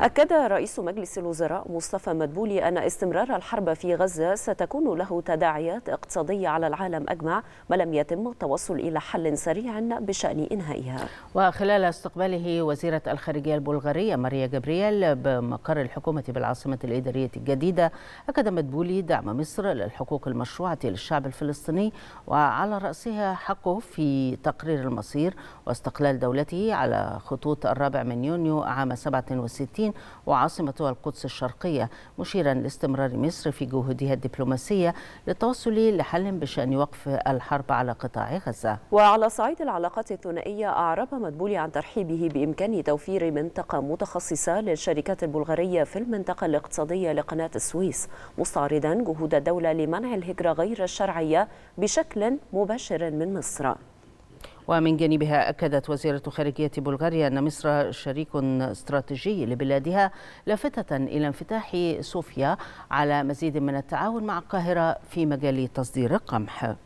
أكد رئيس مجلس الوزراء مصطفى مدبولي أن استمرار الحرب في غزة ستكون له تداعيات اقتصادية على العالم أجمع ما لم يتم التوصل إلى حل سريع بشأن إنهائها وخلال استقباله وزيرة الخارجية البلغارية ماريا جابرييل بمقر الحكومة بالعاصمة الإدارية الجديدة أكد مدبولي دعم مصر للحقوق المشروعة للشعب الفلسطيني وعلى رأسها حقه في تقرير المصير واستقلال دولته على خطوط الرابع من يونيو عام 67 فلسطين وعاصمتها القدس الشرقية مشيرا لاستمرار مصر في جهودها الدبلوماسية للتوصل لحل بشأن وقف الحرب على قطاع غزة وعلى صعيد العلاقات الثنائية أعرب مدبولي عن ترحيبه بإمكان توفير منطقة متخصصة للشركات البلغارية في المنطقة الاقتصادية لقناة السويس مستعرضا جهود الدولة لمنع الهجرة غير الشرعية بشكل مباشر من مصر ومن جانبها أكدت وزيرة خارجية بلغاريا أن مصر شريك استراتيجي لبلادها لافتة إلى انفتاح صوفيا على مزيد من التعاون مع القاهرة في مجال تصدير القمح